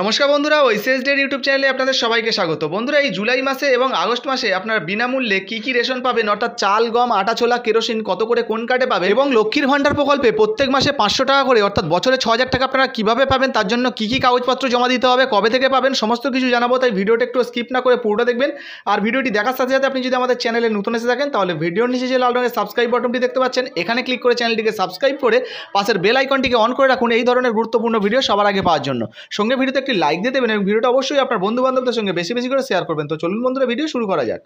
নমস্কার বন্ধুরা ওইসএস ডের ইউটিউব চ্যানেলে আপনাদের সবাইকে স্বাগত বন্ধুরা এই জুলাই মাসে এবং আগস্ট মাসে আপনারা বিনামূল্যে কি কি রেশন পাবেন অর্থাৎ চাল গম আটা ছোলা কেরোসিন কত করে কোন কার্ডে পাবেন এবং লক্ষ্মীর ভাণ্ডার প্রকল্পে প্রত্যেক মাসে পাঁচশো টাকা করে অর্থাৎ বছরে ছ হাজার টাকা আপনারা কীভাবে পাবেন তার জন্য কী কী কাগজপত্র জমা দিতে হবে কবে থেকে পাবেন সমস্ত কিছু জানাবো তাই ভিডিওটা একটু স্কিপ না করে পুরোটা দেখবেন আর ভিডিওটি দেখার সাথে সাথে আপনি যদি আমাদের চ্যানেলে নতুন এসে থাকেন তাহলে ভিডিওর নিচে যে লাল রঙের সাবস্ক্রাইব বাটনটি দেখতে পাচ্ছেন এখানে ক্লিক করে চ্যানেলটিকে সাবস্ক্রাইব করে পাশের বেল আইকনটিকে অন করে রাখুন এই ধরনের গুরুত্বপূর্ণ ভিডিও সবার আগে পাওয়ার জন্য সঙ্গে ভিডিওতে একটি লাইক দিয়ে দেবেন এবং ভিডিওটা অবশ্যই আপনার বন্ধু বান্ধবদের সঙ্গে বেশি বেশি করে শেয়ার করবেন তো চলুন বন্ধুরা ভিডিও শুরু করা যাক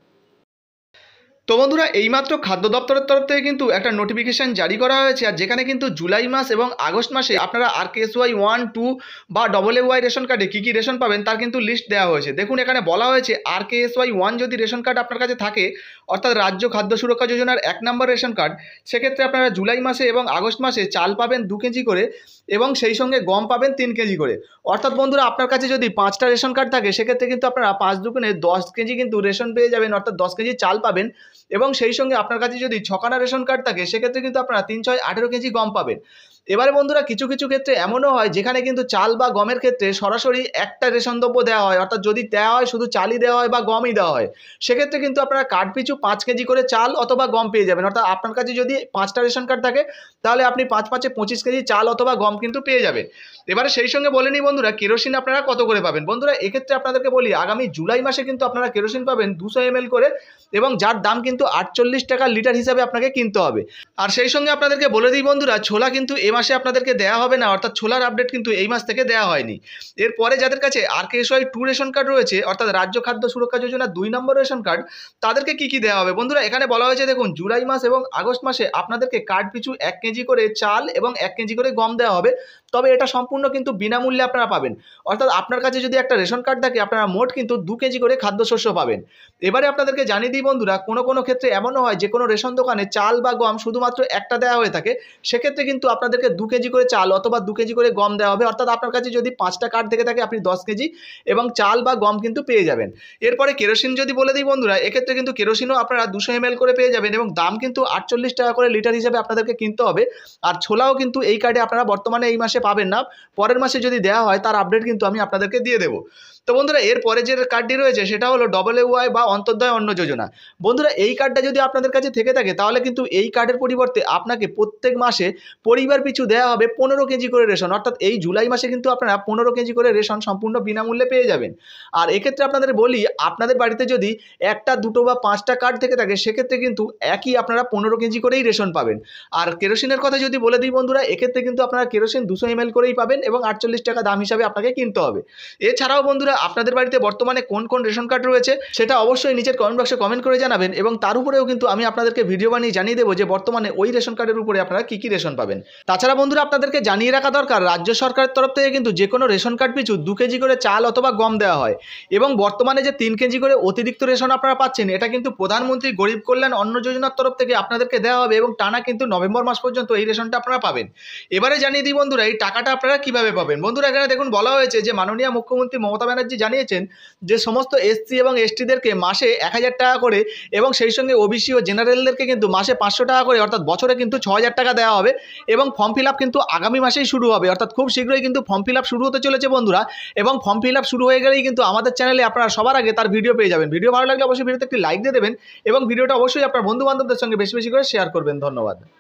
তো বন্ধুরা এইমাত্র খাদ্য দপ্তরের তরফ থেকে কিন্তু একটা নোটিফিকেশান জারি করা হয়েছে আর যেখানে কিন্তু জুলাই মাস এবং আগস্ট মাসে আপনারা R K Y one two বা ডবল এ ওয়াই রেশন কার্ডে কী কী রেশন পাবেন তার কিন্তু লিস্ট দেওয়া হয়েছে দেখুন এখানে বলা হয়েছে আর কে ওয়াই ওয়ান যদি রেশন কার্ড আপনার কাছে থাকে অর্থাৎ রাজ্য খাদ্য সুরক্ষা যোজনার এক নম্বর রেশন কার্ড সেক্ষেত্রে আপনারা জুলাই মাসে এবং আগস্ট মাসে চাল পাবেন দু কেজি করে এবং সেই সঙ্গে গম পাবেন তিন কেজি করে অর্থাৎ বন্ধুরা আপনার কাছে যদি পাঁচটা রেশন কার্ড থাকে সেক্ষেত্রে কিন্তু আপনারা পাঁচ দুগুণে দশ কেজি কিন্তু রেশন পেয়ে যাবেন অর্থাৎ দশ কেজি চাল পাবেন এবং সেই সঙ্গে আপনার কাছে যদি ছকানা রেশন কার্ড থাকে সেক্ষেত্রে কিন্তু আপনারা তিন ছয় আঠেরো কেজি গম পাবেন এবারে বন্ধুরা কিছু কিছু ক্ষেত্রে এমনও হয় যেখানে কিন্তু চাল বা গমের ক্ষেত্রে সরাসরি একটা রেশন দ্রব্য দেওয়া হয় অর্থাৎ যদি দেওয়া হয় শুধু চালই দেওয়া হয় বা গমই দেওয়া হয় সেক্ষেত্রে কিন্তু আপনারা কার্ড পিছু পাঁচ কেজি করে চাল অথবা গম পেয়ে যাবেন অর্থাৎ আপনার কাছে যদি পাঁচটা রেশন কার্ড থাকে তাহলে আপনি পাঁচ পাঁচে পঁচিশ কেজি চাল অথবা গম কিন্তু পেয়ে যাবেন এবারে সেই সঙ্গে বলে নিই বন্ধুরা কেরোসিন আপনারা কত করে পাবেন বন্ধুরা এক্ষেত্রে আপনাদেরকে বলি আগামী জুলাই মাসে কিন্তু আপনারা কেরোসিন পাবেন দুশো এম করে এবং যার দাম কিন্তু আটচল্লিশ টাকা লিটার হিসাবে আপনাকে কিনতে হবে আর সেই সঙ্গে আপনাদেরকে বলে দিই বন্ধুরা ছোলা কিন্তু এ মাসে আপনাদেরকে দেওয়া হবে না অর্থাৎ ছোলার আপডেট কিন্তু এই মাস থেকে দেওয়া হয়নি এরপরে যাদের কাছে R K S Y two ration card রয়েছে অর্থাৎ রাজ্য খাদ্য সুরক্ষা যোজনা দুই নম্বর রেশন কার্ড তাদেরকে কি কি দেওয়া হবে বন্ধুরা এখানে বলা হয়েছে দেখুন জুলাই মাস এবং আগস্ট মাসে আপনাদেরকে কার্ড পিছু এক কেজি করে চাল এবং এক কেজি করে গম দেওয়া হবে তবে এটা সম্পূর্ণ কিন্তু বিনামূল্যে আপনারা পাবেন অর্থাৎ আপনার কাছে যদি একটা রেশন কার্ড থাকে আপনারা মোট কিন্তু দু কেজি করে খাদ্যশস্য পাবেন এবারে আপনাদেরকে জানিয়ে দিই বন্ধুরা কোনো কোনো ক্ষেত্রে এমনও হয় যে কোনো রেশন দোকানে চাল বা গম শুধুমাত্র একটা দেওয়া হয়ে থাকে সেক্ষেত্রে কিন্তু আপনাদেরকে আপনাদেরকে দু কেজি করে চাল অথবা দু কেজি করে গম দেওয়া হবে অর্থাৎ আপনার কাছে যদি পাঁচটা কার্ড থেকে থাকে আপনি দশ কেজি এবং চাল বা গম কিন্তু পেয়ে যাবেন এরপরে কেরোসিন যদি বলে দিই বন্ধুরা এক্ষেত্রে কিন্তু কেরোসিনও আপনারা দুশো এম করে পেয়ে যাবেন এবং দাম কিন্তু আটচল্লিশ টাকা করে লিটার হিসাবে আপনাদেরকে কিনতে হবে আর ছোলাও কিন্তু এই কার্ডে আপনারা বর্তমানে এই মাসে পাবেন না পরের মাসে যদি দেওয়া হয় তার আপডেট কিন্তু আমি আপনাদেরকে দিয়ে দেবো তো বন্ধুরা এরপরে যে কার্ডটি রয়েছে সেটা হলো ডবল ওয়াই বা অন্তর্দয় অন্ন যোজনা বন্ধুরা এই কার্ডটা যদি আপনাদের কাছে থেকে থাকে তাহলে কিন্তু এই কার্ডের পরিবর্তে আপনাকে প্রত্যেক মাসে পরিবার পিছু দেওয়া হবে পনেরো কেজি করে রেশন অর্থাৎ এই জুলাই মাসে কিন্তু আপনারা পনেরো কেজি করে রেশন সম্পূর্ণ বিনামূল্যে পেয়ে যাবেন আর এক্ষেত্রে আপনাদের বলি আপনাদের বাড়িতে যদি একটা দুটো বা পাঁচটা কার্ড থেকে থাকে সেক্ষেত্রে কিন্তু একই আপনারা পনেরো কেজি করেই রেশন পাবেন আর কেরোসিনের কথা যদি বলে দিই বন্ধুরা এক্ষেত্রে কিন্তু আপনারা কেরোসিন দুশো এল করেই পাবেন এবং আটচল্লিশ টাকা দাম হিসাবে আপনাকে কিনতে হবে এছাড়াও বন্ধুরা আপনাদের বাড়িতে বর্তমানে কোন কোন রেশন কার্ড রয়েছে সেটা অবশ্যই নিচের কমেন্ট বক্সে কমেন্ট করে জানাবেন এবং তার উপরেও কিন্তু আমি আপনাদেরকে ভিডিও বানিয়ে জানিয়ে দেবো যে বর্তমানে ওই রেশন কার্ডের উপরে আপনারা কী কী রেশন পাবেন তাছাড়া বন্ধুরা আপনাদেরকে জানিয়ে রাখা দরকার রাজ্য সরকারের তরফ থেকে কিন্তু যে কোনো রেশন কার্ড পিছু দু কেজি করে চাল অথবা গম দেওয়া হয় এবং বর্তমানে যে তিন কেজি করে অতিরিক্ত রেশন আপনারা পাচ্ছেন এটা কিন্তু প্রধানমন্ত্রী গরিব কল্যাণ অন্ন যোজনার তরফ থেকে আপনাদেরকে দেওয়া হবে এবং টানা কিন্তু নভেম্বর মাস পর্যন্ত এই রেশনটা আপনারা পাবেন এবারে জানিয়ে দিই বন্ধুরা এই টাকাটা আপনারা কিভাবে পাবেন বন্ধুরা এখানে দেখুন বলা হয়েছে যে মাননীয় মুখ্যমন্ত্রী মমতা চ্যাটার্জি জানিয়েছেন যে সমস্ত এসসি এবং এসটিদেরকে মাসে এক হাজার টাকা করে এবং সেই সঙ্গে ওবিসি ও জেনারেলদেরকে কিন্তু মাসে পাঁচশো টাকা করে অর্থাৎ বছরে কিন্তু ছ হাজার টাকা দেওয়া হবে এবং ফর্ম ফিল কিন্তু আগামী মাসেই শুরু হবে অর্থাৎ খুব শীঘ্রই কিন্তু ফর্ম ফিল শুরু হতে চলেছে বন্ধুরা এবং ফর্ম ফিল শুরু হয়ে গেলেই কিন্তু আমাদের চ্যানেলে আপনারা সবার আগে তার ভিডিও পেয়ে যাবেন ভিডিও ভালো লাগলে অবশ্যই ভিডিওতে একটি লাইক দিয়ে দেবেন এবং ভিডিওটা অবশ্যই আপনার বন্ধু বান্ধবদের সঙ্গে বেশি বেশি করে শেয়ার করবেন ধন্যবাদ